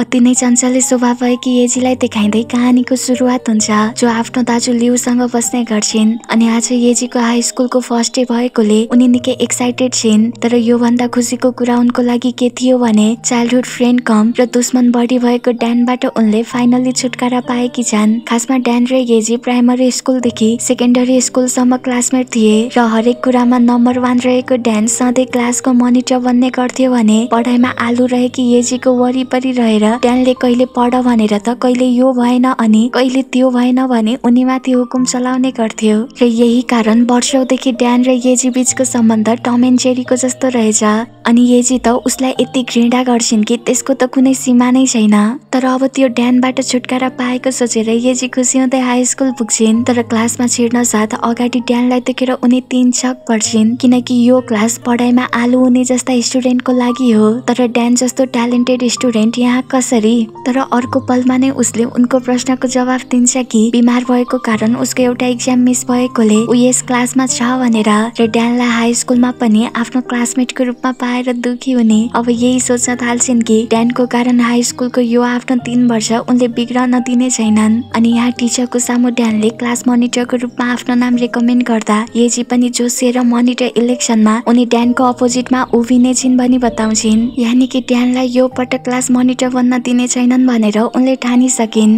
अति नै चञ्चले स्वभाव भएकी येजीलाई देखाइँदै कहानीको सुरुवात हुन्छ जो आफ्नो दाजु लिउसँग बस्ने गर्छिन् अनि आज येजीको हाई स्कुलको फर्स्ट डे भएकोले उनी निकै एक्साइटेड छिन् तर योभन्दा खुसीको कुरा उनको लागि के थियो भने चाइल्डहुड फ्रेन्ड कम र दुश्मन बढी भएको ड्यानबाट उनले फाइनली छुटकारा पाएकी छन् खासमा ड्यान र येजी प्राइमरी स्कुलदेखि सेकेन्डरी स्कुलसम्म क्लासमेट थिए र हरेक कुरामा नम्बर वान रहेको ड्यान सधैँ क्लासको मनिटर बन्ने गर्थ्यो भने पढाइमा आलु रहेकी येजीको वरिपरि रहे ड्यानले कहिले पढ भनेर त कहिले यो भएन अनि कहिले त्यो भएन भने उनीमाथि हुकुम चलाउने गर्थ्यो र यही कारण वर्षौदेखि ड्यान र येजी बीचको सम्बन्ध टम एन्ड जेरीको जस्तो रहेछ अनि येजी त उसलाई यति घृणा गर्छिन् कि त्यसको त कुनै सीमा नै छैन तर अब त्यो ड्यानबाट छुटकारा पाएको सोचेर येजी खुसी हुँदै हाई स्कुल पुग्छिन् तर क्लासमा छिर्न साथ अगाडि ड्यानलाई देखेर उनी तिन छक पर्छिन् किनकि यो क्लास पढाइमा आलु हुने जस्ता स्टुडेन्टको लागि हो तर ड्यान जस्तो ट्यालेन्टेड स्टुडेन्ट यहाँ कसरी तर अर्को पलमा नै उसले उनको प्रश्नको जवाफ दिन्छ कि बिमार भएको कारण उसको एउटा इक्जाम मिस भएकोले ऊ यस क्लासमा छ भनेर र ड्यानलाई हाई स्कुलमा पनि आफ्नो क्लासमेटको रूपमा पाएर दुखी हुने अब यही सोच्न थाल्छिन् कि ड्यानको कारण हाई स्कुलको यो आफ्नो तिन वर्ष उनले बिग्रन दिने छैनन् अनि यहाँ टिचरको सामु ड्यानले क्लास मोनिटरको रूपमा आफ्नो नाम रेकमेन्ड गर्दा येजी पनि जोसिएर मोनिटर इलेक्सनमा उनी ड्यानको अपोजिटमा उभिने छिन् भनी बताउँछिन् यानि कि ड्यानलाई यो पटक क्लास मोनिटर बन्न दिने छैनन् भनेर उनले ठानिसकिन्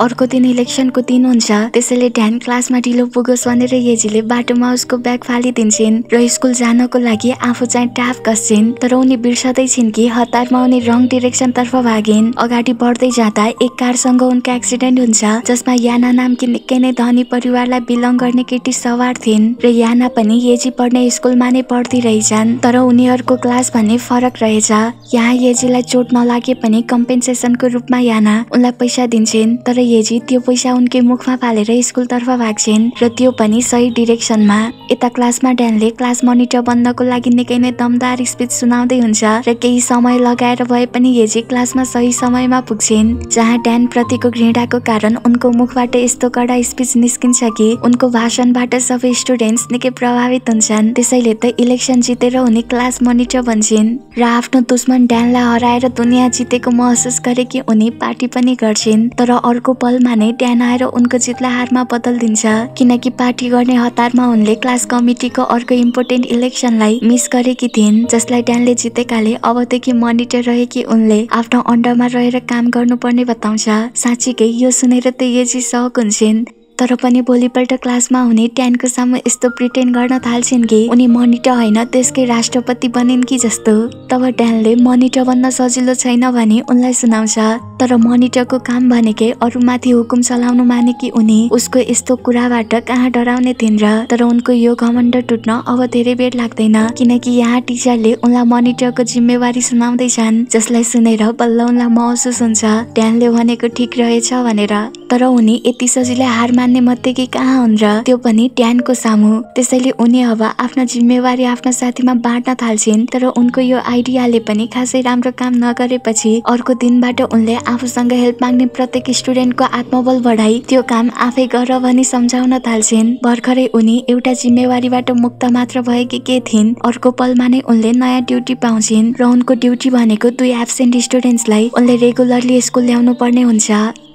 अर्को दिन इलेक्सनको दिन हुन्छ त्यसैले ध्यान क्लासमा ढिलो पुगोस् भनेर येजीले बाटोमा उसको ब्याग फालिदिन्छन् र स्कुल जानको लागि आफू चाहिँ टाफ कस्छिन् तर उनी बिर्सदै छिन् कि हतारमा उनी रङ डिरेक्सन तर्फ भागिन् अगाडि बढ्दै जाँदा एक कारसँग उनको एक्सिडेन्ट हुन्छ जसमा याना नामकी निकै नै धनी परिवारलाई बिलङ गर्ने केटी सवार थिइन् र याना पनि येजी पढ्ने स्कुलमा नै पढ्दै रहेछन् तर उनीहरूको क्लास भने फरक रहेछ यहाँ येजीलाई चोट नलागे पनि कम्पेन्सेसनको रूपमा याना उनलाई पैसा दिन्छन् तर यजी त्यो पैसा उनकै मुखमा पालेर स्कुलतर्फ भाग्छिन् र त्यो पनि सही डिरेक्सनमा यता क्लासमा ड्यानले क्लास मोनिटर बन्नको लागि निकै नै दमदार स्पिच सुनाउँदै हुन्छ र केही समय लगाएर भए पनि यजी क्लासमा सही समयमा पुग्छिन् जहाँ ड्यान प्रतिको घृणाको कारण उनको मुखबाट यस्तो कडा स्पिच निस्किन्छ कि उनको भाषणबाट सबै स्टुडेन्ट्स निकै प्रभावित हुन्छन् त्यसैले त इलेक्सन जितेर उनी क्लास मनिटर बन्छन् र आफ्नो दुश्मन ड्यानलाई हराएर दुनियाँ जितेको महसुस गरे कि उनी पार्टी पनि गर्छिन् तर अर्को बलमा नै आएर उनको जितलाई हारमा दिन्छ किनकि पार्टी गर्ने हतारमा उनले क्लास कमिटीको अर्को इम्पोर्टेन्ट इलेक्सनलाई मिस गरेकी थिइन् जसलाई ड्यानले जितेकाले अबदेखि मनिटर रहेकी उनले आफ्नो अन्डरमा रहेर काम गर्नुपर्ने बताउँछ साँच्चीकै यो सुनेर त यजी सहक हुन्छन् तर पनि भोलिपल्ट क्लासमा हुने ट्यानको सामु यस्तो प्रिटेन गर्न थाल्छिन् कि उनी मनिटर होइन त्यसकै राष्ट्रपति बनिन् कि जस्तो तब ट्यानले मनिटर बन्न सजिलो छैन भने उनलाई सुनाउँछ तर मनिटरको काम भनेकै अरूमाथि हुकुम चलाउनु माने कि उनी उसको यस्तो कुराबाट कहाँ डराउने थिइन् र तर उनको यो घमण्ड टुट्न अब धेरै बेर लाग्दैन किनकि यहाँ टिचरले उनलाई मनिटरको जिम्मेवारी सुनाउँदैछन् जसलाई सुनेर बल्ल उनलाई महसुस हुन्छ ट्यानले भनेको ठिक रहेछ भनेर तर उनी यति सजिलै हारमा मान्ने मतदेखि कहाँ हुन् र त्यो पनि ट्यानको सामु त्यसैले उनी अब आफ्नो जिम्मेवारी आफ्नो साथीमा बाँड्न थाल्छिन् तर उनको यो आइडियाले पनि खासै राम्रो काम नगरेपछि अर्को दिनबाट उनले आफूसँग हेल्प माग्ने प्रत्येक स्टुडेन्टको आत्मबल बढाई त्यो काम आफै गर भनी सम्झाउन थाल्छिन् भर्खरै उनी एउटा जिम्मेवारीबाट मुक्त मात्र भएकी के थिइन् अर्को पलमा नै उनले नयाँ ड्युटी पाउँछिन् र उनको ड्युटी भनेको दुई एब्सेन्ट स्टुडेन्ट्सलाई उनले रेगुलरली स्कुल ल्याउनु पर्ने हुन्छ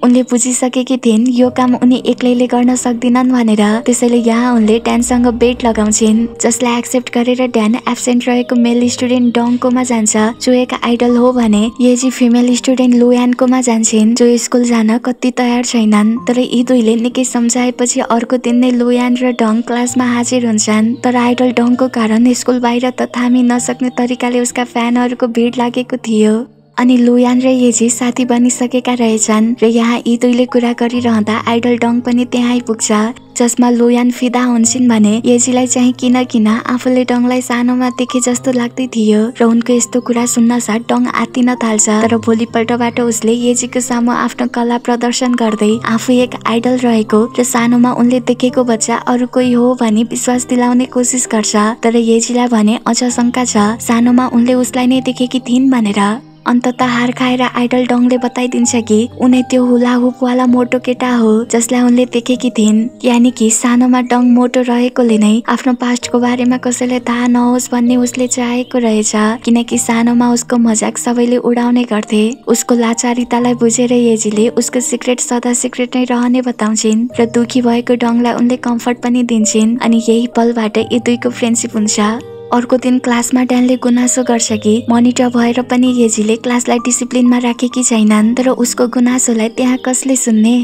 उनले बुझिसकेकी थिइन् यो काम उनी एक्लैले गर्न सक्दिनन् भनेर त्यसैले यहाँ उनले ड्यानसँग बेट लगाउँछिन् जसलाई एक्सेप्ट गरेर ड्यान एब्सेन्ट रहेको मेल स्टुडेन्ट डङकोमा जान्छ जो एक आइडल हो भने यजी फिमेल स्टुडेन्ट लुयानकोमा जान्छन् जो स्कुल जान कति तयार छैनन् तर यी दुईले निकै सम्झाएपछि अर्को दिन नै लुयान र डङ क्लासमा हाजिर हुन्छन् तर आइडल डङको कारण स्कुल बाहिर त थामी नसक्ने तरिकाले उसका फ्यानहरूको भिड लागेको थियो अनि लोयान र येजी साथी बनिसकेका रहेछन् र यहाँ यी दुईले कुरा गरिरहँदा आइडल डङ पनि त्यहाँ आइपुग्छ जसमा लोयान फिदा हुन्छन् भने येजीलाई चाहिँ किन किन आफूले डङलाई सानोमा देखे जस्तो लाग्दै थियो र उनको यस्तो कुरा सुन्न साथ डङ आत्तिन थाल्छ तर भोलिपल्टबाट उसले येजीको सामु आफ्नो कला प्रदर्शन गर्दै आफू एक आइडल रहेको र सानोमा उनले देखेको बच्चा अरू कोही हो भनी विश्वास दिलाउने कोसिस गर्छ तर येजीलाई भने अझ शङ्का छ सानोमा उनले उसलाई नै देखेकी थिइन् भनेर अन्तत हार खाएर आइडल डङले बताइदिन्छ कि उनी त्यो हुलाहुपवाला मोटो केटा हो जसलाई उनले देखेकी थिइन् यानि कि सानोमा डङ मोटो रहेकोले नै आफ्नो पास्टको बारेमा कसैलाई थाहा नहोस् भन्ने उसले चाहेको रहेछ किनकि सानोमा उसको मजाक सबैले उडाउने गर्थे उसको लाचारितालाई बुझेर येजीले उसको सिक्रेट सदा सिक्रेट नै रहने बताउँछिन् र दुखी भएको डङलाई उनले कम्फर्ट पनि दिन्छन् अनि यही पलबाट यी दुईको फ्रेन्डसिप हुन्छ अर्को दिन क्लासमा ड्यानले गुनासो गर्छ कि मनिटर भएर पनि येजीले क्लासलाई डिसिप्लिनमा राखेकी छैनन् तर उसको गुनासोलाई त्यहाँ कसले सुन्ने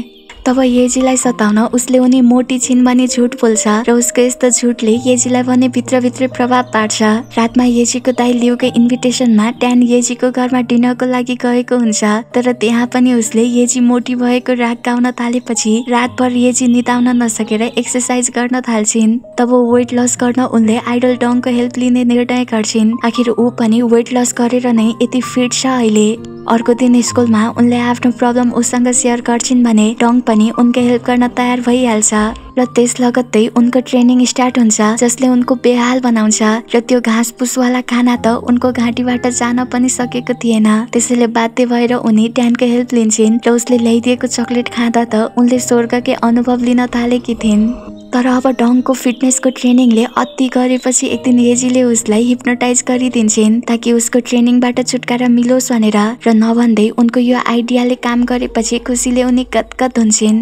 तब येजीलाई सताउन उसले उनी मोटी छिन् भने झुट बोल्छ र उसको यस्तो झुटले येजीलाई भने भित्रभित्रै प्रभाव पार्छ रातमा येजीको दाई लिउको इन्भिटेसनमा ट्यान येजीको घरमा डिनरको लागि गएको हुन्छ तर त्यहाँ पनि उसले येजी मोटी भएको राग गाउन थालेपछि रातभर येजी निताउन नसकेर एक्सर्साइज गर्न थाल्छिन् तब वेट लस गर्न उनले आइडल डङको हेल्प लिने निर्णय गर्छिन् आखिर ऊ पनि वेट लस गरेर नै यति फिट छ अहिले अर्को दिन स्कुलमा उनले आफ्नो प्रब्लम उसँग सेयर गर्छिन् भने डङ पनि उनको हेल्प गर्न तयार भइहाल्छ र त्यस लगत्तै उनको ट्रेनिङ स्टार्ट हुन्छ जसले उनको बेहाल बनाउँछ र त्यो घाँस पुसवाला खाना त उनको घाँटीबाट जान पनि सकेको थिएन त्यसैले बाध्य भएर उनी ट्यानको हेल्प लिन्छन् र उसले ल्याइदिएको चक्लेट खाँदा त उनले स्वर्गकै अनुभव लिन थालेकी थिइन् तर अब डङको फिटनेसको ट्रेनिङले अति गरेपछि एक दिन येजीले उसलाई हिप्नोटाइज गरिदिन्छन् ताकि उसको ट्रेनिङबाट छुटकारा मिलोस् भनेर र नभन्दै उनको यो आइडियाले काम गरेपछि खुसीले उनी गदगद हुन्छन्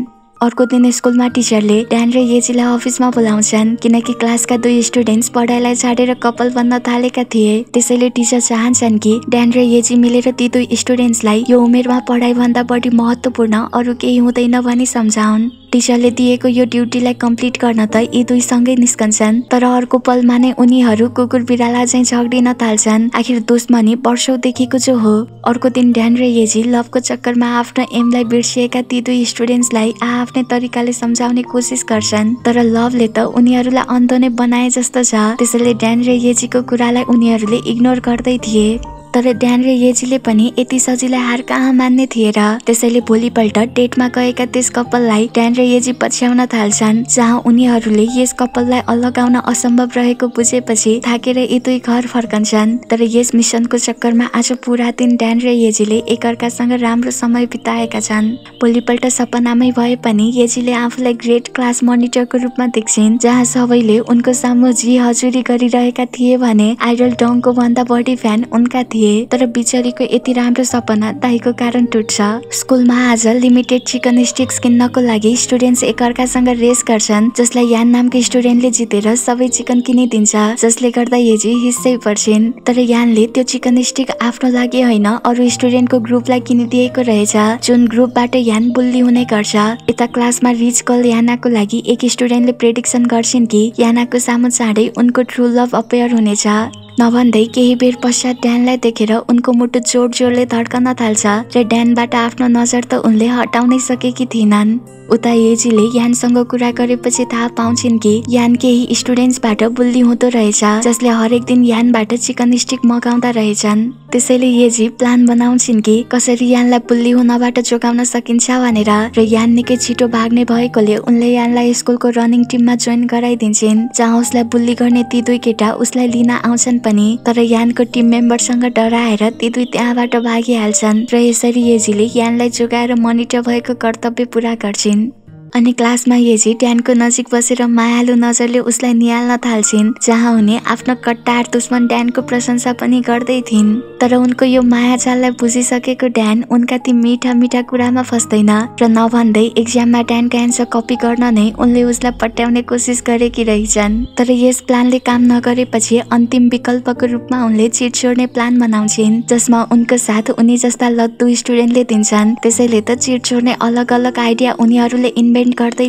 अर्को दिन स्कुलमा टिचरले ड्यान र येजीलाई अफिसमा बोलाउँछन् किनकि क्लासका दुई स्टुडेन्ट्स पढाइलाई छाडेर कपाल बन्न थालेका थिए त्यसैले टिचर चाहन्छन् कि ड्यान र येजी मिलेर ती दुई स्टुडेन्ट्सलाई यो उमेरमा पढाइभन्दा बढी महत्त्वपूर्ण अरू केही हुँदैन भनी सम्झाउन् टिचरले दिएको यो ड्युटीलाई कम्प्लिट गर्न त यी दुई सँगै निस्कन्छन् तर अर्को पलमा नै उनीहरू कुकुर बिराला चाहिँ झगडिन थाल्छन् आखिर दुश्मनी वर्षौँदेखिको जो हो अर्को दिन ड्यान र येजी लभको चक्करमा आफ्नो एमलाई बिर्सिएका ती दुई स्टुडेन्ट्सलाई आफ्नै तरिकाले सम्झाउने कोसिस गर्छन् तर लभले त उनीहरूलाई अन्त नै बनाए जस्तो छ त्यसैले ड्यान र येजीको कुरालाई उनीहरूले इग्नोर गर्दै थिए तर ड्यान र येजीले पनि यति सजिलै हार कहाँ मान्ने थिए र त्यसैले भोलिपल्ट डेटमा गएका त्यस कपाललाई ड्यान र येजी पछ्याउन थाल्छन् जहाँ उनीहरूले यस कपाललाई अलगाउन असम्भव रहेको बुझेपछि थाकेर यी दुई घर फर्कन्छन् तर यस मिसनको चक्करमा आज पुरा दिन ड्यान र येजीले एकअर्कासँग राम्रो समय बिताएका छन् भोलिपल्ट सपनामै भए पनि येजीले आफूलाई ग्रेट क्लास मोनिटरको रूपमा देख्छिन् जहाँ सबैले उनको सामु जी हजुरी गरिरहेका थिए भने आइडल डङको भन्दा बढी फ्यान उनका थिए थिएँ तर बिचरीको यति राम्रो सपना दाईको कारण टुट्छ स्कुलमा आज लिमिटेड चिकन स्टिक्स किन्नको लागि स्टुडेन्ट्स एकअर्कासँग रेस गर्छन् जसलाई यान नामको स्टुडेन्टले जितेर सबै चिकन किनिदिन्छ जसले गर्दा हिजी हिस्सै पर्छिन् तर यानले त्यो चिकन स्टिक आफ्नो लागि होइन अरू स्टुडेन्टको ग्रुपलाई किनिदिएको रहेछ जुन ग्रुपबाट यान बुल्ली हुने गर्छ यता क्लासमा रिच कल यानाको लागि एक स्टुडेन्टले प्रेडिक्सन गर्छिन् कि यानाको सामु चाँडै उनको ट्रु लभ अपेयर हुनेछ नभन्दै केही बेर पश्चात ड्यानलाई देखेर उनको मुटु जोड जोडले धड्कन थाल्छ र ड्यानबाट आफ्नो नजर त उनले हटाउनै सकेकी थिएनन् उता एजीले यानसँग कुरा गरेपछि थाहा पाउँछिन् कि यान केही स्टुडेन्ट्सबाट बुल्ली हुँदो रहेछ जसले हरेक दिन यानबाट चिकन स्टिक मगाउँदा रहेछन् त्यसैले एजी प्लान बनाउँछिन् कि कसरी यानलाई बुल्ली हुनबाट जोगाउन सकिन्छ भनेर र यान निकै छिटो भाग्ने भएकोले उनले यानलाई स्कुलको रनिङ टिममा जोइन गराइदिन्छन् जहाँ उसलाई बुल्ली गर्ने ती दुई केटा उसलाई लिन आउँछन् पनि तर यानको टिम मेम्बरसँग डराएर ती दुई त्यहाँबाट भागिहाल्छन् र यसरी एजीले यानलाई जोगाएर मनिटर भएको कर्तव्य पुरा गर्छिन् अनि क्लासमा येजी ड्यानको नजिक बसेर मायालु नजरले उसलाई निहाल्न थाल्छिन् जहाँ उनी आफ्नो कट्टार दुश्मन ड्यानको प्रशंसा पनि गर्दै थिइन् तर उनको यो मायाजाललाई बुझिसकेको ड्यान उनका ती मिठा मिठा कुरामा फस्दैन र नभन्दै एक्जाममा ड्यानका एन्सर कपी गर्न नै उनले उसलाई पट्याउने कोसिस गरेकी रहेछन् तर यस प्लानले काम नगरेपछि अन्तिम विकल्पको रूपमा उनले चिट छोड्ने प्लान बनाउँछिन् जसमा उनको साथ उनी जस्ता लद्दु स्टुडेन्टले दिन्छन् त्यसैले त चिट छोड्ने अलग अलग आइडिया उनीहरूले इन्भेन्ट अटेन्ड गर्दै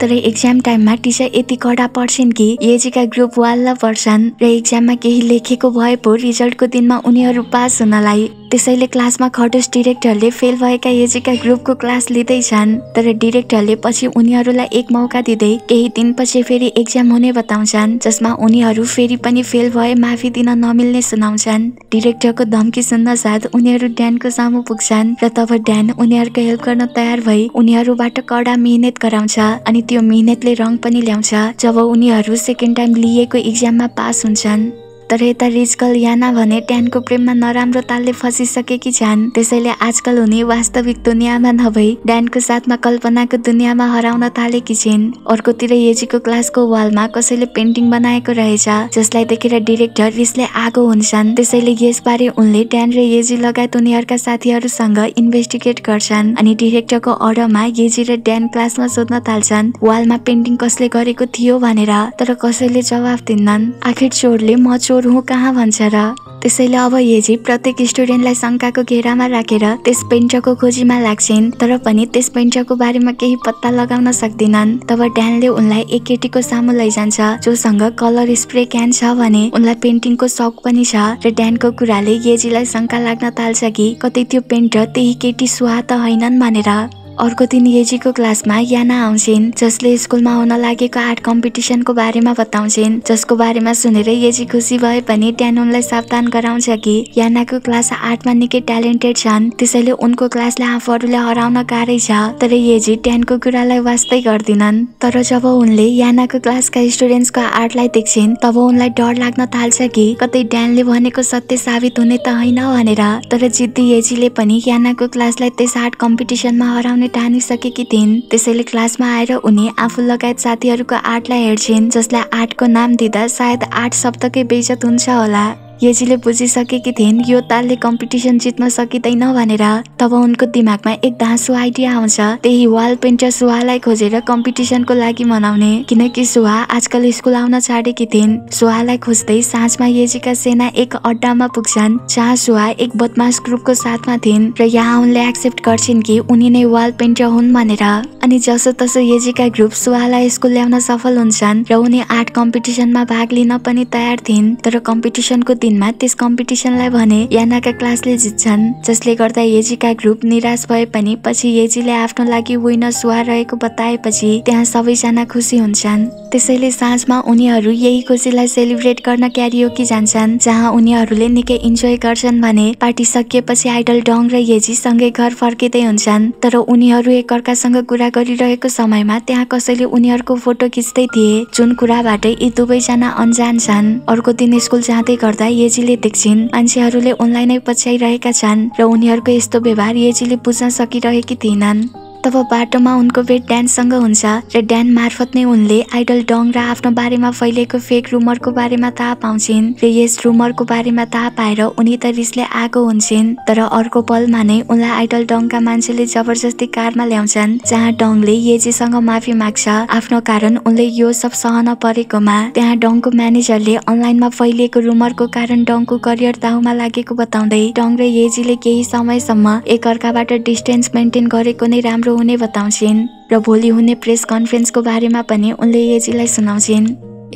तर एक्जाम टाइममा टिचर यति कडा पर्छन् कि एजीका ग्रुप वाललाई पर्छन् र एक्जाममा केही लेखेको भए पो रिजल्टको दिनमा उनीहरू पास हुनलाई त्यसैले क्लासमा खटोस डिरेक्टरले फेल भएका एजिका ग्रुपको क्लास लिँदैछन् तर डिरेक्टरले पछि उनीहरूलाई एक मौका दिँदै केही दिनपछि फेरि एक्जाम हुने बताउँछन् जसमा उनीहरू फेरि पनि फेल भए माफी दिन नमिल्ने सुनाउँछन् डिरेक्टरको धम्की सुन्न साथ उनीहरू ड्यानको सामु पुग्छन् र तब ड्यान उनीहरूको हेल्प गर्न तयार भई उनीहरूबाट कडा मिहिनेत गराउँछ अनि त्यो मिहिनेतले रङ पनि ल्याउँछ जब उनीहरू सेकेन्ड टाइम लिएको इक्जाममा पास हुन्छन् तर यता रिजकल याना भने ट्यानको प्रेममा नराम्रो तालले फसिसकेकी छन् त्यसैले आजकल हुने वास्तविक दुनियाँमा नभई ड्यानको साथमा कल्पनाको दुनियाँमा हराउन थालेकी छिन् अर्कोतिर येजीको क्लासको वालमा कसैले पेन्टिङ बनाएको रहेछ जसलाई देखेर डिरेक्टर रिसले आगो हुन्छन् त्यसैले यसबारे उनले ड्यान र येजी लगायत उनीहरूका साथीहरूसँग इन्भेस्टिगेट गर्छन् अनि डिरेक्टरको अर्डरमा येजी र ड्यान क्लासमा सोध्न थाल्छन् वालमा पेन्टिङ कसले गरेको थियो भनेर तर कसैले जवाफ दिन्नन् आखिर चोरले म चोर हुँ कहाँ भन्छ र त्यसैले अब एजी प्रत्येक स्टुडेन्टलाई शङ्काको घेरामा राखेर रा, त्यस पेन्टरको खोजीमा लाग्छिन् तर पनि त्यस पेन्टरको बारेमा केही पत्ता लगाउन सक्दिनन् तब ड्यानले उनलाई एक केटीको सामु लैजान्छ जोसँग कलर स्प्रे क्यान छ भने उनलाई पेन्टिङको सौक पनि छ र ड्यानको कुराले येजीलाई शङ्का लाग्न थाल्छ कि कतै त्यो पेन्टर त्यही केटी सुहा त होइनन् भनेर अर्को दिन येजीको क्लासमा याना आउँछिन् जसले स्कुलमा आउन लागेको आर्ट कम्पिटिसनको बारेमा बताउँछिन् जसको बारेमा सुनेर येजी खुसी भए पनि उनलाई सावधान गराउँछ कि यानाको क्लास आर्टमा निकै ट्यालेन्टेड छन् त्यसैले उनको क्लासले आफूहरूले हराउन गाह्रै छ तर येजी ट्यानको कुरालाई वास्तै गर्दिनन् तर जब उनले यानाको क्लासका स्टुडेन्ट्सको आर्टलाई देख्छिन् तब उनलाई डर लाग्न थाल्छ कि कतै ड्यानले भनेको सत्य साबित हुने त होइन भनेर तर जिद्दी येजीले पनि यानाको क्लासलाई त्यस आर्ट कम्पिटिसनमा हराउने पढ्न टानिसकेकी थिइन् त्यसैले क्लासमा आएर उनी आफू लगायत साथीहरूको आर्टलाई हेर्छिन् जसलाई आर्टको नाम दिँदा सायद आर्ट शब्दकै बेजत हुन्छ होला यजीले बुझिसकेकी थिइन् यो तालले कम्पिटिसन जित्न सकिँदैन भनेर तब उनको दिमागमा एक धाँसु आइडिया आउँछ त्यही वाल पेन्टर सुहालाई खोजेर कम्पिटिसनको लागि मनाउने किनकि सुहा आजकल स्कुल आउन छाडेकी थिइन् सुहालाई खोज्दै साँझमा येजीका सेना एक अड्डामा पुग्छन् जहाँ सुहा एक बदमास ग्रुपको साथमा थिइन् र यहाँ उनले एक्सेप्ट गर्छिन् कि उनी नै वाल पेन्टर हुन् भनेर अनि जसो तसो यजीका ग्रुप सुहालाई स्कुल ल्याउन सफल हुन्छन् र उनी आर्ट कम्पिटिसनमा भाग लिन पनि तयार थिइन् तर कम्पिटिसनको दिनमा त्यस कम्पिटिसनलाई भने यानाका क्लासले जित्छन् जसले गर्दा येजीका ग्रुप निराश भए पनि पछि येजीले आफ्नो लागि विनर सुहार रहेको बताएपछि त्यहाँ सबैजना खुसी हुन्छन् त्यसैले साँझमा उनीहरू यही खुसीलाई सेलिब्रेट गर्न कि जान्छन् जहाँ उनीहरूले निकै इन्जोय गर्छन् भने पार्टी सकिएपछि आइडल डङ र येजी सँगै घर फर्किँदै हुन्छन् तर उनीहरू एकअर्कासँग कुरा गरिरहेको समयमा त्यहाँ कसैले उनीहरूको फोटो खिच्दै थिए जुन कुराबाटै यी दुवैजना अन्जान छन् अर्को दिन स्कुल जाँदै गर्दा येजीले देख्छिन् मान्छेहरूले उनलाई नै पछ्याइरहेका छन् र उनीहरूको यस्तो व्यवहार येजीले बुझ्न सकिरहेकी थिएनन् तब बाटोमा उनको भेट ड्यानसँग हुन्छ र ड्यान मार्फत नै उनले आइडल डङ र आफ्नो बारेमा फैलिएको फेक रुमरको बारेमा थाहा पाउँछिन् र यस रुमरको बारेमा थाहा पाएर उनी त रिसले आएको हुन्छन् तर अर्को पलमा नै उनलाई आइडल डङका मान्छेले जबरजस्ती कारमा ल्याउँछन् जहाँ डङले येजीसँग माफी माग्छ आफ्नो कारण उनले यो सब सहन परेकोमा त्यहाँ डङको म्यानेजरले अनलाइनमा फैलिएको रुमरको कारण डङको करियर दाउमा लागेको बताउँदै डङ र येजीले केही समयसम्म एकअर्काबाट डिस्टेन्स मेन्टेन गरेको नै राम्रो हुने बताउँछिन् र भोलि हुने प्रेस कन्फरेन्सको बारेमा पनि उनले येजीलाई सुनाउँछिन्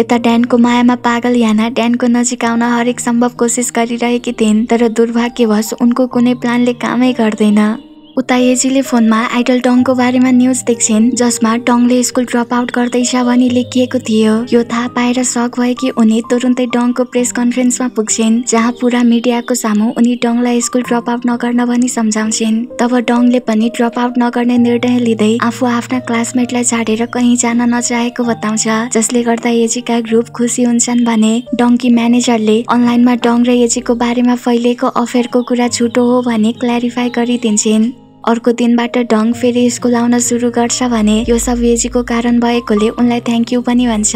यता ड्यानको मायामा पागल याना ड्यानको नजिक आउन हरेक सम्भव कोसिस गरिरहेकी थिइन् तर दुर्भाग्यवश उनको कुनै प्लानले कामै गर्दैन उता एजीले फोनमा आइडल टङको बारेमा न्युज देख्छिन् जसमा टङले स्कुल ड्रप आउट गर्दैछ भनी लेखिएको थियो यो थाहा पाएर सक भयो कि उनी तुरुन्तै डङको प्रेस कन्फरेन्समा पुग्छिन् जहाँ पुरा मिडियाको सामु उनी डङलाई स्कुल ड्रप आउट नगर्न भनी सम्झाउँछिन् तब डङले पनि ड्रप आउट नगर्ने निर्णय लिँदै आफू आफ्ना क्लासमेटलाई छाडेर कहीँ जान नचाहेको बताउँछ जसले गर्दा एजीका ग्रुप खुसी हुन्छन् भने डङकी म्यानेजरले अनलाइनमा डङ र एजीको बारेमा फैलिएको अफेयरको कुरा छुटो हो भनी क्ल्यारिफाई गरिदिन्छन् अर्को दिनबाट ढङ फेरि स्कुल आउन सुरु गर्छ भने यो सब वेजीको कारण भएकोले उनलाई थ्याङ्क यू पनि भन्छ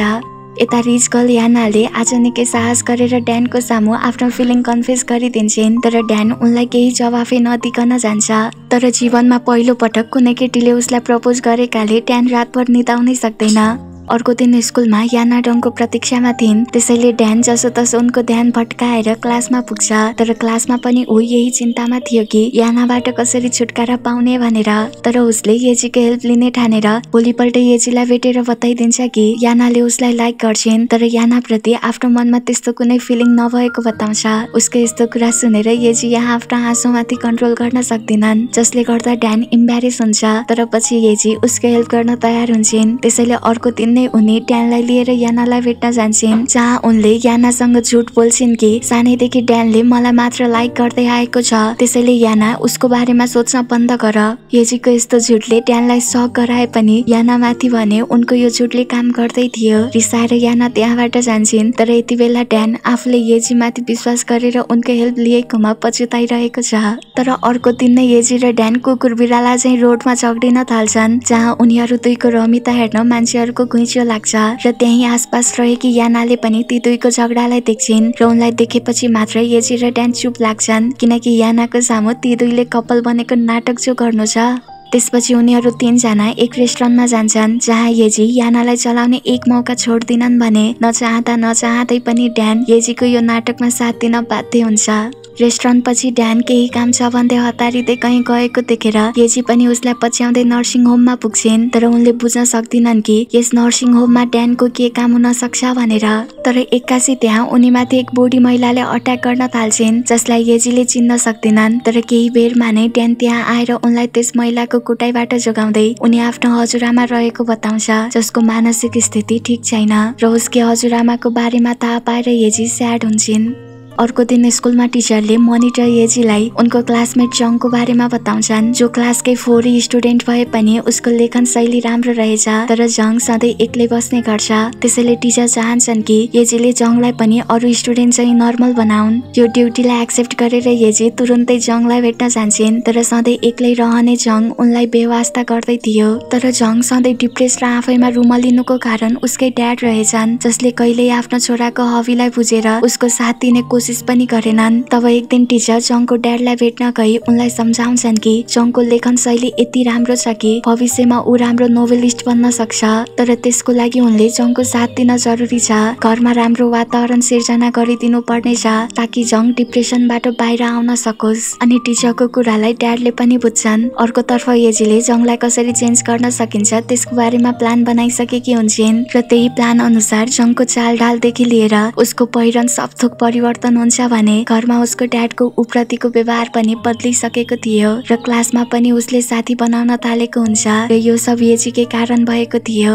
यता रिच गर्ल यानाले आज निकै साहस गरेर ड्यानको सामु आफ्नो फिलिङ कन्फ्युज गरिदिन्छन् तर ड्यान उनलाई केही जवाफै नदिकन जान्छ तर जीवनमा पहिलोपटक कुनै केटीले उसलाई प्रपोज गरेकाले ड्यान रातभर निताउनै सक्दैन अर्को दिन स्कुलमा याना डङको प्रतीक्षामा थिइन् त्यसैले ड्यान जसो तसो उनको ध्यान भट्काएर क्लासमा पुग्छ तर क्लासमा पनि ऊ यही चिन्तामा थियो कि यानाबाट कसरी छुटकारा पाउने भनेर तर उसले येजीको हेल्प लिने ठानेर भोलिपल्ट येजीलाई भेटेर बताइदिन्छ कि यानाले उसलाई लाइक गर्छिन् तर यानाप्रति आफ्नो मनमा त्यस्तो कुनै फिलिङ नभएको बताउँछ उसको यस्तो कुरा सुनेर येजी यहाँ आफ्नो हाँसोमाथि कन्ट्रोल गर्न सक्दिनन् जसले गर्दा ड्यान इम्ब्यारेस हुन्छ तर पछि येजी उसको हेल्प गर्न तयार हुन्छन् त्यसैले अर्को दिन नै उनी ड्यानलाई लिएर यानालाई भेट्न जान्छन् जहाँ उनले यानासँग झुट बोल्छिन् कि सानैदेखि ड्यानले मलाई मात्र लाइक गर्दै आएको छ त्यसैले याना उसको बारेमा सोच्न बन्द गर यजीको यस्तो झुटले ड्यानलाई सक गराए पनि यानामाथि भने उनको यो झुटले काम गर्दै थियो रिसाएर याना त्यहाँबाट जान्छन् तर यति बेला ड्यान आफूले येजीमाथि विश्वास गरेर उनको हेल्प लिएकोमा पछुताइरहेको छ तर अर्को दिन नै येजी र ड्यान कुकुर बिराला चाहिँ रोडमा झगडिन थाल्छन् जहाँ उनीहरू दुईको रमिता हेर्न मान्छेहरूको निजो लाग्छ र त्यही आसपास रहेकी यानाले पनि ती दुईको झगडालाई देख्छिन् र उनलाई देखेपछि मात्र यजी र ड्यान चुप लाग्छन् किनकि यानाको सामु ती दुईले कपाल बनेको नाटक जो गर्नु छ त्यसपछि उनीहरू तिनजना एक रेस्टुरेन्टमा जान्छन् जहाँ येजी यानालाई चलाउने एक मौका छोड्दिनन् भने नचाहँदा नचाहँदै पनि ड्यान येजीको यो नाटकमा साथ दिन बाध्य हुन्छ रेस्टुरेन्ट पछि ड्यान केही काम छ भन्दै हतारिँदै कहीँ गएको देखेर केजी पनि उसलाई पछ्याउँदै नर्सिङ होममा पुग्छिन् तर उनले बुझ्न सक्दिनन् कि यस नर्सिङ होममा ड्यानको के काम हुन सक्छ भनेर तर एक्कासी त्यहाँ उनीमाथि एक बुढी महिलाले अट्याक गर्न थाल्छिन् जसलाई येजीले चिन्न सक्दिनन् तर केही बेरमा नै ड्यान त्यहाँ आएर उनलाई त्यस महिलाको कुटाइबाट जोगाउँदै उनी आफ्नो हजुरआमा रहेको बताउँछ जसको मानसिक स्थिति ठिक छैन र उसकी हजुरआमाको बारेमा थाहा पाएर येजी स्याड हुन्छन् अर्को दिन स्कुलमा टिचरले मनिटर एजीलाई उनको क्लासमेट जङको बारेमा बताउँछन् जो क्लासकै फोर स्टुडेन्ट भए पनि उसको लेखन शैली राम्रो रहेछ तर जङ सधैँ एक्लै बस्ने गर्छ त्यसैले टिचर चाहन्छन् कि एजीले जङलाई पनि अरू स्टुडेन्ट चाहिँ नर्मल बनाउन् यो ड्युटीलाई एक्सेप्ट गरेर एजी तुरुन्तै जङलाई भेट्न जान्छन् तर सधैँ एक्लै रहने जङ उनलाई व्यवस्था गर्दै थियो तर जङ सधैँ डिप्रेस र आफैमा रुमलिनुको कारण उसकै ड्याड रहेछन् जसले कहिल्यै आफ्नो छोराको हबीलाई बुझेर उसको साथ दिने कोसिस पनि गरेनन् तब एक दिन टिचर जङको ड्याडलाई भेट्न गई उनलाई सम्झाउँछन् कि जङको लेखन शैली यति राम्रो छ कि भविष्यमा ऊ राम्रो नोभेलिस्ट बन्न सक्छ तर त्यसको लागि उनले जङको साथ दिन जरुरी छ घरमा राम्रो वातावरण सिर्जना गरिदिनु पर्नेछ ताकि जङ डिप्रेसनबाट बाहिर आउन सकोस् अनि टिचरको कुरालाई ड्याडले पनि बुझ्छन् अर्कोतर्फ एजीले जङलाई कसरी चेन्ज गर्न सकिन्छ त्यसको बारेमा प्लान बनाइसकेकी हुन्छन् र त्यही प्लान अनुसार जङको चालढालदेखि लिएर उसको पहिरन सबथोक परिवर्तन हुनुहुन्छ भने घरमा उसको ड्याडको उप्रतिको व्यवहार पनि बदलिसकेको थियो र क्लासमा पनि उसले साथी बनाउन थालेको हुन्छ र यो सब एजीकै कारण भएको थियो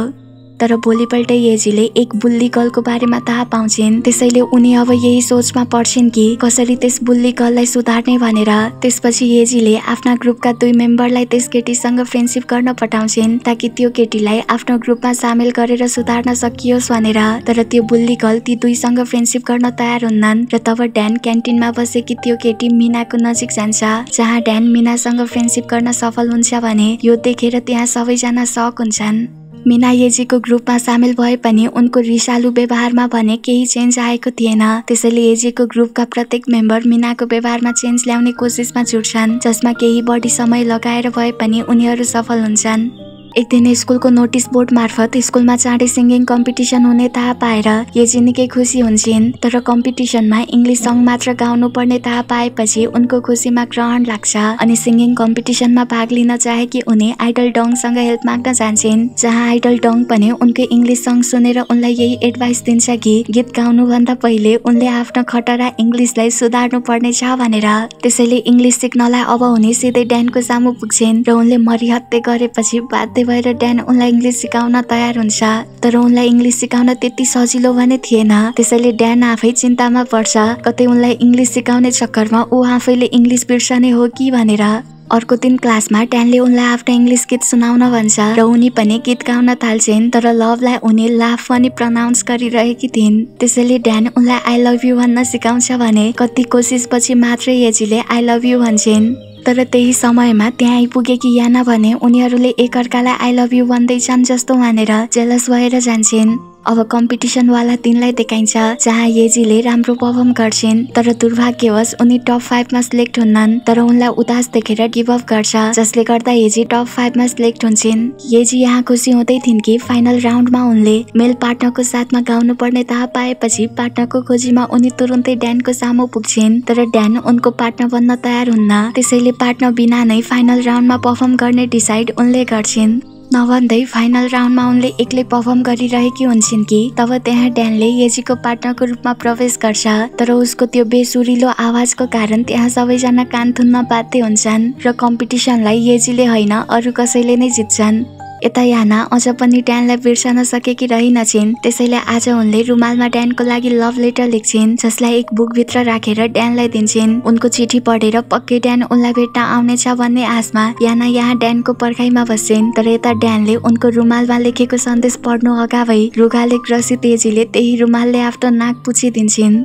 तर भोलिपल्ट येजीले एक बुल्ली गर्लको बारेमा थाहा पाउँछिन् त्यसैले उनी अब यही सोचमा पर्छिन् कि कसरी त्यस बुल्ली गर्ललाई सुधार्ने भनेर त्यसपछि येजीले आफ्ना ग्रुपका दुई मेम्बरलाई त्यस केटीसँग फ्रेन्डसिप गर्न पठाउँछिन् ताकि त्यो केटीलाई आफ्नो ग्रुपमा सामेल गरेर सुधार्न सकियोस् भनेर तर त्यो बुल्ली गर्ल ती दुईसँग फ्रेन्डसिप गर्न तयार हुन्नन् र तब ड्यान क्यान्टिनमा बसेकी त्यो केटी मिनाको नजिक जान्छ जहाँ ड्यान मिनासँग फ्रेन्डसिप गर्न सफल हुन्छ भने यो देखेर त्यहाँ सबैजना सक हुन्छन् मिना एजीको ग्रुपमा सामेल भए पनि उनको रिसालु व्यवहारमा भने केही चेन्ज आएको थिएन त्यसैले एजीको ग्रुपका प्रत्येक मेम्बर मिनाको व्यवहारमा चेन्ज ल्याउने कोसिसमा जुट्छन् जसमा केही बढी समय लगाएर भए पनि उनीहरू सफल हुन्छन् एक दिन स्कुलको नोटिस बोर्ड मार्फत स्कुलमा चाँडै सिङ्गिङ कम्पिटिसन हुने थाहा पाएर येजी निकै खुसी हुन्छन् तर कम्पिटिसनमा इङ्ग्लिस सङ मात्र गाउनु पर्ने थाहा पाएपछि उनको खुसीमा ग्रहण लाग्छ अनि सिङ्गिङ कम्पिटिसनमा भाग लिन चाहे कि उनी आइडल डङसँग हेल्प माग्न जान्छन् जहाँ आइडल डङ पनि उनको इङ्ग्लिस सङ्ग सुनेर उनलाई यही एडभाइस दिन्छ कि गीत गाउनुभन्दा पहिले उनले आफ्नो खटरा इङ्ग्लिसलाई सुधार्नु पर्ने छ भनेर त्यसैले इङ्ग्लिस सिक्नलाई अब उनी सिधै ड्यानको सामु पुग्छिन् र उनले मरिहत्ते गरेपछि बाध्य त्यही भएर ड्यान उनलाई इङ्ग्लिस सिकाउन तयार हुन्छ तर उनलाई इङ्ग्लिस सिकाउन त्यति सजिलो भने थिएन त्यसैले ड्यान आफै चिन्तामा पर्छ कतै उनलाई इङ्ग्लिस सिकाउने चक्करमा ऊ आफैले इङ्ग्लिस बिर्सने हो कि भनेर अर्को दिन क्लासमा ट्यानले उनलाई आफ्नो इङ्ग्लिस गीत सुनाउन भन्छ र उनी पनि गीत गाउन थाल्छिन् तर लभलाई उनी लाभ पनि प्रनाउन्स गरिरहेकी थिइन् त्यसैले ड्यान उनलाई आई लभ यु भन्न सिकाउँछ भने कति कोसिसपछि मात्रै एजीले आई लभ यु भन्छन् तर त्यही समयमा त्यहाँ आइपुगेकी याना भने उनीहरूले एकअर्कालाई आई लभ यु भन्दैछन् जस्तो मानेर जेलस भएर जान्छन् अब कम्पिटिसनवाला तिनलाई देखाइन्छ जहाँ येजीले राम्रो पर्फर्म गर्छिन् तर दुर्भाग्यवश उनी टप फाइभमा सिलेक्ट हुन्नन् तर उनलाई उदास देखेर गिभ अप गर्छ जसले गर्दा येजी टप फाइभमा सिलेक्ट हुन्छन् येजी यहाँ खुसी हुँदै थिइन् कि फाइनल राउन्डमा उनले मेल पार्टनरको साथमा गाउनु पर्ने थाहा पाएपछि पार्टनरको खोजीमा उनी तुरुन्तै ड्यानको सामु पुग्छिन् तर ड्यान उनको पार्टनर बन्न तयार हुन्न त्यसैले पार्टनर बिना नै फाइनल राउन्डमा पर्फर्म गर्ने डिसाइड उनले गर्छिन् नभन्दै फाइनल राउन्डमा उनले एक्लै पर्फर्म गरिरहेकी हुन्छन् कि तब त्यहाँ ड्यानले येजीको पार्टनरको रूपमा प्रवेश गर्छ तर उसको त्यो बेसुरिलो आवाजको कारण त्यहाँ सबैजना कान थुन्न बाध्य हुन्छन् र कम्पिटिसनलाई येजीले होइन अरू कसैले नै जित्छन् यता याना अझ पनि ड्यानलाई बिर्सन सकेकी रहेनछिन् त्यसैले आज उनले रुमालमा ड्यानको लागि लभ लेटर लेख्छिन् जसलाई एक बुकभित्र राखेर ड्यानलाई दिन्छन् उनको चिठी पढेर पक्कै ड्यान उनलाई भेट्न आउनेछ भन्ने आशमा याना यहाँ ड्यानको पर्खाइमा बस्छिन् तर यता ड्यानले उनको रुमालमा लेखेको सन्देश पढ्नु अगावै रुगाले ग्रसी तेजीले त्यही रुमालले आफ्नो नाक पुछिदिन्छन्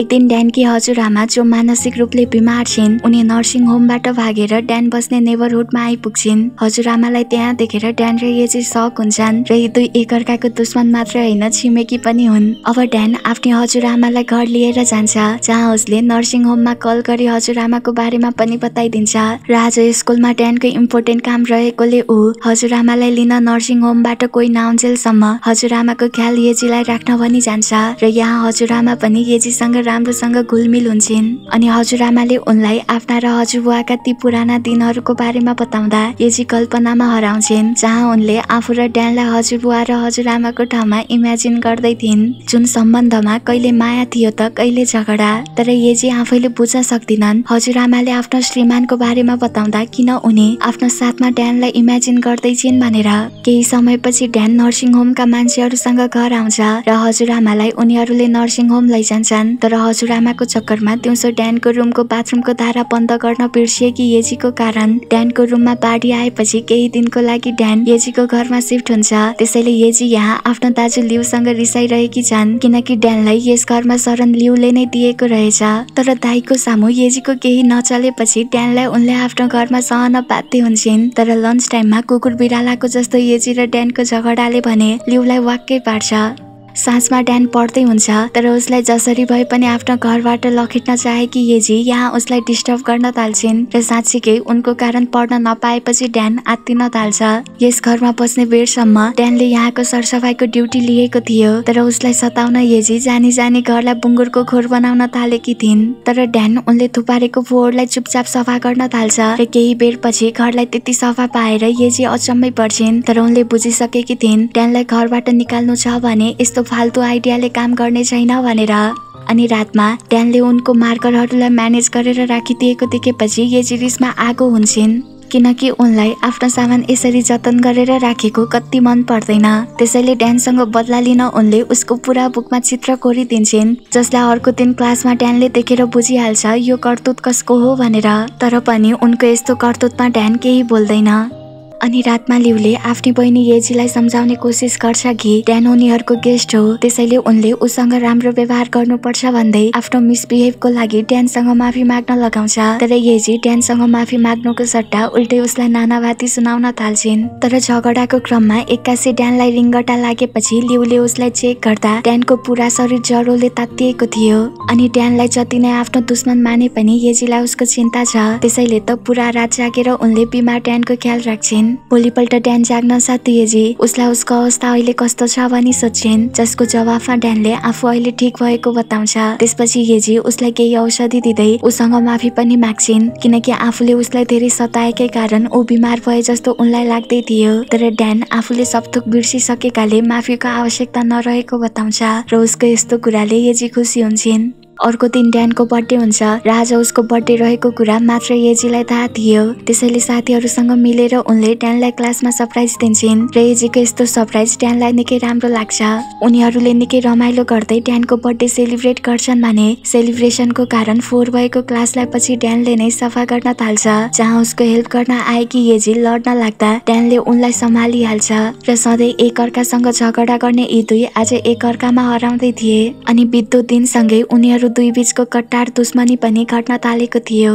एक दिन ड्यानकी हजुरआमा जो मानसिक रूपले बिमार छिन् उनी नर्सिङ होमबाट भागेर ड्यान बस्ने नेबरहुडमा आइपुग्छिन् हजुरआमालाई त्यहाँ देखेर ड्यान र यजी सक हुन्छन् र यी दुई एकअर्काको दुश्मन मात्र होइन छिमेकी पनि हुन् अब ड्यान आफ्नै हजुरआमालाई घर लिएर जान्छ जहाँ उसले नर्सिङ होममा कल गरी हजुरआमाको बारेमा पनि बताइदिन्छ र आज स्कुलमा ड्यानको इम्पोर्टेन्ट काम रहेकोले ऊ हजुरआमालाई लिन नर्सिङ होमबाट कोही नआउन्जेलसम्म हजुरआमाको ख्याल येजीलाई राख्न भनी जान्छ र यहाँ हजुरआमा पनि येजीसँग राम्रोसँग घुलमिल हुन्छन् अनि हजुरआमाले उनलाई आफ्ना र हजुरबुवाका ती पुराना दिनहरूको बारेमा बताउँदा एजी कल्पनामा हराउँछन् जहाँ उनले आफू र ड्यानलाई हजुरबुवा र हजुरआमाको ठाउँमा इमेजिन गर्दै थिइन् जुन सम्बन्धमा कहिले माया थियो त कहिले झगडा तर एजी आफैले बुझ्न सक्दिनन् हजुरआमाले आफ्नो श्रीमानको बारेमा बताउँदा किन उनी आफ्नो साथमा ड्यानलाई इमेजिन गर्दै छिन् भनेर केही समयपछि ड्यान नर्सिङ होमका मान्छेहरूसँग घर आउँछ र हजुरआमालाई उनीहरूले नर्सिङ होम लैजान्छन् तर तर हजुरआमाको चक्करमा दिउँसो ड्यानको रुमको बाथरुमको धारा बन्द गर्न बिर्सिएकी येजीको कारण ड्यानको रुममा बाढी आएपछि केही दिनको लागि ड्यान येजीको घरमा सिफ्ट हुन्छ त्यसैले येजी यहाँ आफ्नो दाजु लिउसँग रिसाइरहेकी छन् किनकि ड्यानलाई यस घरमा शरण लिउले नै दिएको रहेछ तर दाईको सामु येजीको केही नचलेपछि ड्यानलाई उनले आफ्नो घरमा सहन बाध्य हुन्छन् तर लन्च टाइममा कुकुर बिरालाको जस्तो येजी र ड्यानको झगडाले भने लिउलाई वाक्कै पार्छ साँझमा ड्यान पढ्दै हुन्छ तर उसलाई जसरी भए पनि आफ्नो घरबाट लखेट्न चाहेकी येजी यहाँ उसलाई डिस्टर्ब गर्न थाल्छिन् र साँच्चीकै उनको कारण पढ्न नपाएपछि ड्यान आत्तिन थाल्छ यस घरमा बस्ने बेरसम्म ड्यानले यहाँको सरसफाइको ड्युटी लिएको थियो तर उसलाई सताउन येजी जानी जानी घरलाई बुङ्गुरको खोर बनाउन थालेकी थिइन् तर ड्यान उनले थुपारेको फोहोरलाई चुपचाप सफा गर्न थाल्छ र केही बेर पछि घरलाई त्यति सफा पाएर येजी अचम्मै पर्छिन् तर उनले बुझिसकेकी थिइन् ड्यानलाई घरबाट निकाल्नु छ भने यस्तो फाल्तु आइडियाले काम गर्ने छैन भनेर अनि रातमा ड्यानले उनको मार्करहरूलाई म्यानेज गरेर राखिदिएको देखेपछि येजिरिसमा आगो हुन्छन् किनकि उनलाई आफ्नो सामान यसरी जतन गरेर राखेको कति मन पर्दैन त्यसैले ड्यानसँग बदला लिन उनले उसको पुरा बुकमा चित्र कोरिदिन्छन् जसलाई अर्को दिन क्लासमा ड्यानले देखेर बुझिहाल्छ यो करतुत कसको हो भनेर तर पनि उनको यस्तो करतुतमा ड्यान केही बोल्दैन अनि रातमा लिउले आफ्नो बहिनी येजीलाई सम्झाउने कोसिस गर्छ कि ड्यान उनीहरूको गेस्ट हो त्यसैले उनले उसँग राम्रो व्यवहार गर्नुपर्छ भन्दै आफ्नो मिसबिहेभको लागि ड्यानसँग माफी माग्न लगाउँछ तर येजी ड्यानसँग माफी माग्नुको सट्टा उल्टै उसलाई नानाभाती सुनाउन थाल्छिन् तर झगडाको क्रममा एक्कासी ड्यानलाई रिङ्गटा लागेपछि लिउले उसलाई चेक गर्दा ड्यानको पुरा शरीर जरोले तातिएको थियो अनि ड्यानलाई जति नै आफ्नो दुश्मन माने पनि येजीलाई उसको चिन्ता छ त्यसैले त पुरा रात जागेर उनले बिमार ड्यानको ख्याल राख्छिन् भोलिपल्ट ड्यान जाग्न साथीजी उसलाई उसको अवस्था अहिले कस्तो छ भनी सोचिन् जसको जवाफमा ड्यानले आफू अहिले ठिक भएको बताउँछ त्यसपछि येजी उसलाई केही औषधि दिँदै उसँग माफी पनि माग्छिन् किनकि आफूले उसलाई धेरै सताएकै कारण ऊ बिमार भए जस्तो उनलाई लाग्दै थियो तर ड्यान आफूले सबथोक बिर्सिसकेकाले माफीको आवश्यकता नरहेको बताउँछ र उसको यस्तो कुराले येजी खुसी हुन्छन् अर्को दिन ड्यानको बर्थडे हुन्छ र आज उसको बर्थडे रहेको कुरा मात्र एजीलाई थाहा थियो त्यसैले साथीहरूसँग मिलेर उनले ड्यानलाई क्लासमा सरप्राइज दिन्छन् र एजीको यस्तो सरप्राइज ड्यानलाई निकै राम्रो लाग्छ उनीहरूले निकै रमाइलो गर्दै ड्यानको बर्थडे सेलिब्रेट गर्छन् भने सेलिब्रेसनको कारण फोहोर भएको क्लासलाई पछि ड्यानले नै सफा गर्न थाल्छ जहाँ उसको हेल्प गर्न आएकी एजी लड्न लाग्दा ड्यानले उनलाई सम्हालिहाल्छ र सधैँ एकअर्कासँग झगडा गर्ने यी दुई आज एकअर्कामा हराउँदै थिए अनि बित्दो दिनसँगै उनीहरू दुई दुईबीचको कट्टार दुश्मनी पनि घट्न थालेको थियो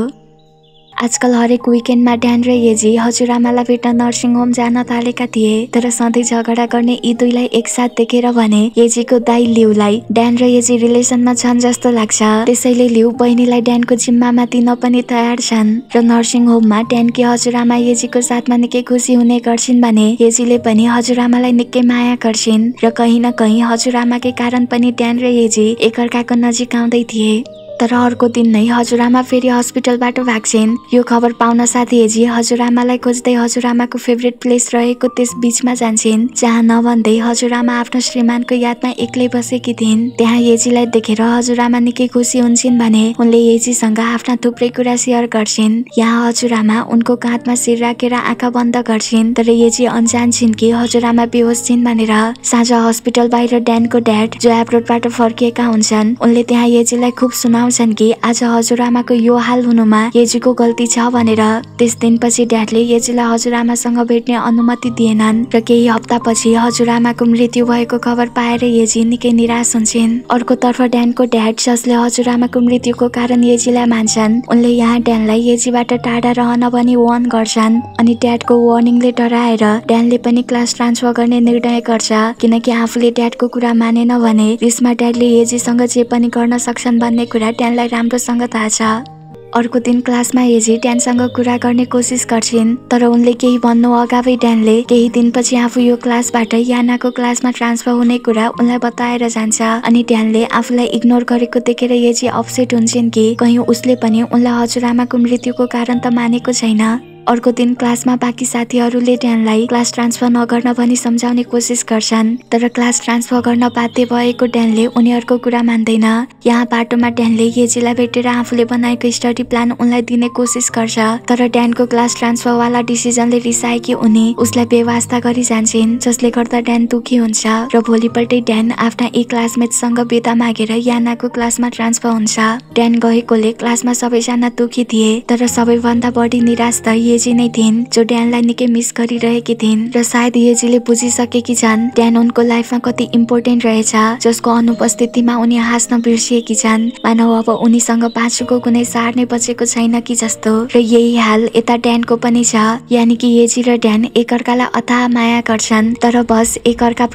आजकल हरेक विकेन्डमा ड्यान र एजी हजुरआमालाई भेट्न नर्सिङ होम जान थालेका थिए तर सधैँ झगडा गर्ने यी दुईलाई एकसाथ देखेर भने एजीको दाई लिउलाई ड्यान र एजी रिलेसनमा छन् जस्तो लाग्छ त्यसैले लिउ बहिनीलाई ड्यानको जिम्मामा दिन पनि तयार छन् र नर्सिङ होममा ड्यानकी हजुरआमा एजीको साथमा निकै खुसी हुने गर्छिन् भने एजीले पनि हजुरआमालाई निकै माया गर्छिन् र कहीँ न कहीँ हजुरआमाकै कारण पनि ड्यान र एजी एकअर्काको नजिक आउँदै थिए तर अर्को दिन नै हजुरआमा फेरि हस्पिटलबाट भ्याक्सिन यो खबर पाउन साथी एजी हजुरआमालाई खोज्दै हजुरआमाको फेभरेट प्लेस रहेको त्यस बिचमा जान्छन् जहाँ नभन्दै हजुरआमा आफ्नो श्रीमानको यादमा एक्लै बसेकी थिइन् त्यहाँ एजीलाई देखेर हजुरआमा निकै खुसी हुन्छन् भने उनले एजीसँग आफ्ना थुप्रै कुरा सेयर गर्छिन् यहाँ हजुरआमा उनको काँधमा शिर राखेर आँखा बन्द गर्छिन् तर एजी अन्जान छिन् कि हजुरआमा बेहोस छिन् भनेर साँझ हस्पिटल बाहिर ड्यानको ड्याड जो रोडबाट फर्किएका हुन्छन् उनले त्यहाँ एजीलाई खुब सुना बताउँछन् कि आज हजुरआमाको यो हाल हुनुमा येजीको गल्ती छ भनेर त्यस दिनपछि ड्याडले येजीलाई हजुरआमासँग भेट्ने अनुमति दिएनन् र केही हप्तापछि हजुरआमाको मृत्यु भएको खबर पाएर येजी निकै निराश हुन्छन् अर्कोतर्फ ड्यानको ड्याड जसले हजुरआमाको मृत्युको कारण येजीलाई मान्छन् उनले यहाँ ड्यानलाई येजीबाट टाढा रहन पनि वर्न गर्छन् अनि ड्याडको वार्निङले डराएर ड्यानले पनि क्लास ट्रान्सफर गर्ने निर्णय गर्छ किनकि आफूले ड्याडको कुरा मानेन भने यसमा ड्याडले येजीसँग जे पनि गर्न सक्छन् भन्ने कुरा ट्यानलाई राम्रोसँग थाहा छ अर्को दिन क्लासमा हेजी ट्यानसँग कुरा गर्ने कोसिस गर्छिन् तर उनले केही भन्नु अगावै ड्यानले केही दिनपछि आफू यो क्लासबाट यानाको क्लासमा ट्रान्सफर हुने कुरा उनलाई बताएर जान्छ अनि ड्यानले आफूलाई इग्नोर गरेको देखेर हेजी अपसेट हुन्छन् कि कहीँ उसले पनि उनलाई हजुरआमाको मृत्युको कारण त मानेको छैन अर्को दिन क्लासमा बाँकी साथीहरूले ड्यानलाई क्लास ट्रान्सफर नगर्न भनी सम्झाउने कोसिस गर्छन् तर क्लास ट्रान्सफर गर्न बाध्य भएको ड्यानले उनीहरूको कुरा मान्दैन यहाँ बाटोमा ड्यानले येजीलाई भेटेर आफूले बनाएको स्टडी प्लान उनलाई दिने कोसिस गर्छ तर ड्यानको क्लास ट्रान्सफरवाला डिसिजनले रिसाएकी उनी उसलाई व्यवस्था गरी जान्छन् जसले गर्दा ड्यान दुखी हुन्छ र भोलिपल्टै ड्यान आफ्ना एक क्लासमेटसँग बिदा मागेर यानाको क्लासमा ट्रान्सफर हुन्छ ड्यान गएकोले क्लासमा सबैजना दुखी थिए तर सबैभन्दा बढी निराश त येजी नै थिइन् जो ड्यानलाई निकै मिस गरिरहेकी थिइन् र सायद येजीले बुझिसकेकी छन् ड्यान उनको लाइफमा कति इम्पोर्टेन्ट रहेछ जसको अनुपस्थितिमा उनी हाँस्न बिर्सिएकी छन् मानव अब उनीसँग पाँचुको कुनै सार नै बचेको छैन कि जस्तो र यही हाल यता ड्यानको पनि छ यानि कि येजी र ड्यान एकअर्कालाई अथाह माया गर्छन् तर बस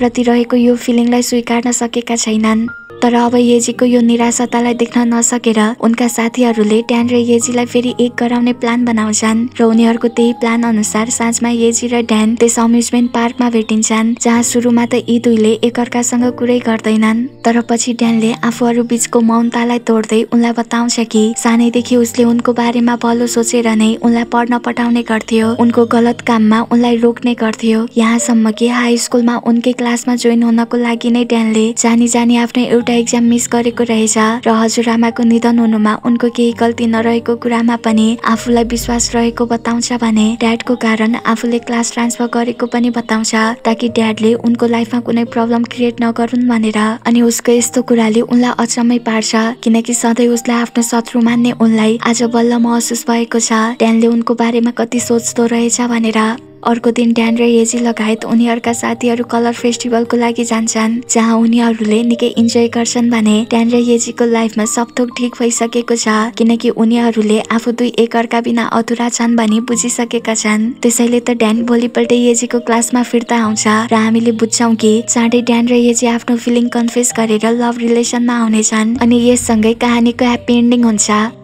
प्रति रहेको यो फिलिङलाई स्वीकार्न सकेका छैनन् तर अब येजीको यो निराशतालाई देख्न नसकेर उनका साथीहरूले ड्यान र येजीलाई फेरि एक गराउने प्लान बनाउँछन् र उनीहरूको त्यही प्लान अनुसार साँझमा येजी र ड्यान त्यस अम्युजमेन्ट पार्कमा भेटिन्छन् जहाँ सुरुमा त यी दुईले एकअर्कासँग कुरै गर्दैनन् तर पछि ड्यानले आफूहरू बिचको मौनतालाई तोड्दै उनलाई बताउँछ कि सानैदेखि उसले उनको बारेमा भलो सोचेर नै उनलाई पढ्न पठाउने गर्थ्यो उनको गलत काममा उनलाई रोक्ने गर्थ्यो यहाँसम्म कि हाई स्कुलमा उनकै क्लासमा जोइन हुनको लागि नै ड्यानले जानी जानी आफ्नो एउटा एउटा एक्जाम मिस गरेको रहेछ र हजुरआमाको निधन हुनुमा उनको केही गल्ती नरहेको कुरामा पनि आफूलाई विश्वास रहेको बताउँछ भने ड्याडको कारण आफूले क्लास ट्रान्सफर गरेको पनि बताउँछ ताकि ड्याडले उनको लाइफमा कुनै प्रब्लम क्रिएट नगरून् भनेर अनि उसको यस्तो कुराले उनलाई अचम्मै पार्छ किनकि सधैँ उसलाई आफ्नो शत्रु मान्ने उनलाई आज बल्ल महसुस भएको छ ड्यानले उनको बारेमा कति सोच्दो रहेछ भनेर अर्को दिन ड्यान र येजी लगायत उनीहरूका साथीहरू कलर फेस्टिभलको लागि जान्छन् जहाँ उनीहरूले निकै इन्जोय गर्छन् भने ड्यान र येजीको लाइफमा सबथोक ठिक भइसकेको छ किनकि उनीहरूले आफू दुई एकअर्का बिना अधुरा छन् भने बुझिसकेका छन् त्यसैले त ड्यान भोलिपल्ट येजीको क्लासमा फिर्ता आउँछ र हामीले बुझ्छौँ कि चाँडै ड्यान र येजी आफ्नो फिलिङ कन्फेस गरेर लभ रिलेसनमा आउनेछन् अनि यससँगै कहानीको ह्याप्पी एन्डिङ हुन्छ